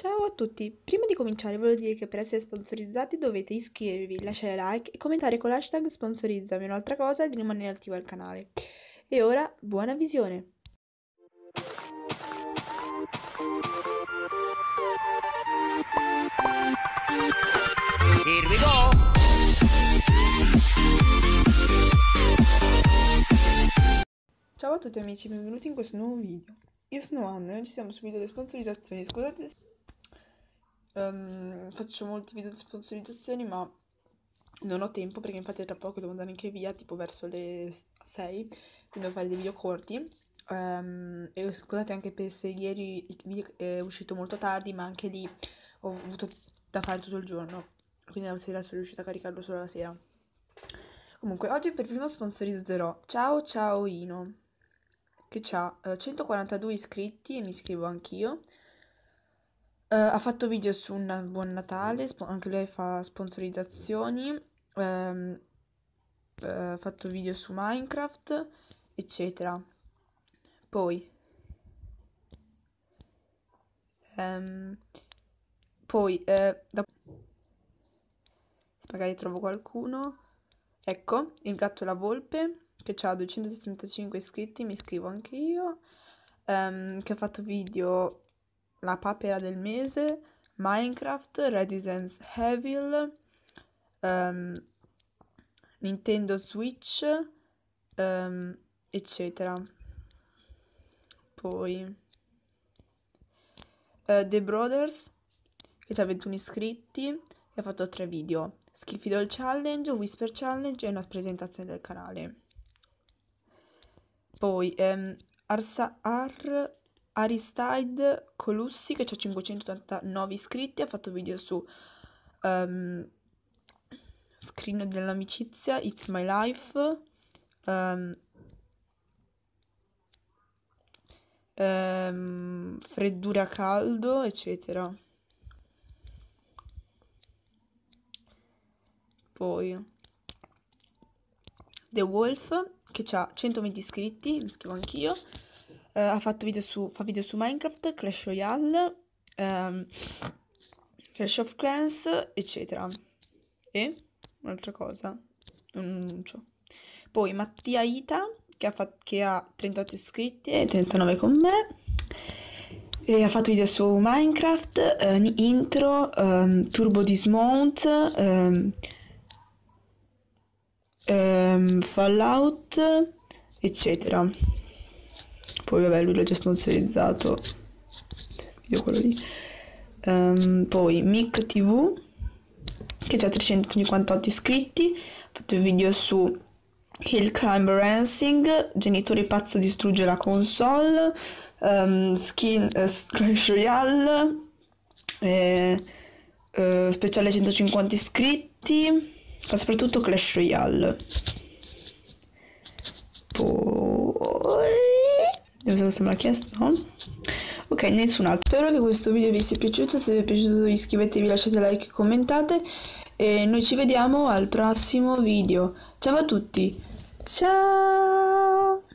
Ciao a tutti! Prima di cominciare voglio dire che per essere sponsorizzati dovete iscrivervi, lasciare like e commentare con l'hashtag sponsorizzami un'altra cosa e di rimanere attivo al canale. E ora, buona visione! Here we go! Ciao a tutti amici, benvenuti in questo nuovo video. Io sono Anna e oggi siamo subito video sponsorizzazioni. Scusate se um, faccio molti video di sponsorizzazioni, ma non ho tempo perché infatti tra poco devo andare anche via, tipo verso le 6, quindi devo fare dei video corti. Um, e scusate anche per se ieri il video è uscito molto tardi, ma anche lì ho avuto da fare tutto il giorno, quindi la sera sono riuscita a caricarlo solo la sera. Comunque, oggi per primo sponsorizzerò Ciao Ciao Ino, che ha eh, 142 iscritti e mi iscrivo anch'io eh, ha fatto video su un Buon Natale, sp- anche lei fa sponsorizzazioni, ehm, eh, ha fatto video su Minecraft, eccetera. Poi, ehm, poi eh, da... magari trovo qualcuno. Ecco, il gatto e la volpe, che ha 275 iscritti, mi iscrivo anche io, ehm, che ha fatto video la papera del mese, Minecraft, Residence Evil, um, Nintendo Switch, um, eccetera. Poi uh, The Brothers, che ha 21 iscritti e ha fatto 3 video. Schifidol Challenge, Whisper Challenge e una presentazione del canale. Poi um, Arsa Ar Aristide Colussi che ha 589 iscritti, ha fatto video su um, Screen dell'amicizia, It's My Life, um, um, Freddure a caldo, eccetera. Poi The Wolf che ha 120 iscritti, mi scrivo anch'io eh, ha fatto video su, fa video su Minecraft, Clash Royale, ehm, Clash of Clans, eccetera. E un'altra cosa, un annuncio. Poi Mattia Ita, che ha, fatto, che ha 38 iscritti e 39 con me. E ha fatto video su Minecraft, eh, intro, ehm, Turbo Dismount, ehm, ehm Fallout, eccetera. Poi vabbè, lui l'ha già sponsorizzato. Video quello lì. Um, poi Mic TV, che ha già 358 iscritti. Ha fatto un video su Hill Climb Rancing, Genitore pazzo distrugge la console, um, Skin uh, Royale, eh, eh, Speciale 150 iscritti, ma soprattutto Clash Royale. Non so se me l'ha chiesto, no? Ok, nessun altro. Spero che questo video vi sia piaciuto, se vi è piaciuto iscrivetevi, lasciate like e commentate e noi ci vediamo al prossimo video. Ciao a tutti, ciao!